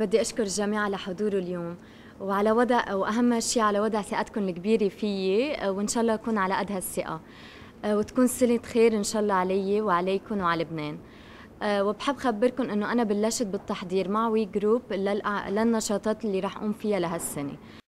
بدي أشكر الجميع على حضوره اليوم وعلى وضع وأهم شيء على وضع ثقتكم الكبيرة فيي وإن شاء الله أكون على قد هالثقة آه، وتكون سنة خير إن شاء الله علي وعليكم وعلى لبنان آه، وبحب خبركم انه انا بلشت بالتحضير مع وي جروب للنشاطات اللي راح اقوم فيها لهالسنه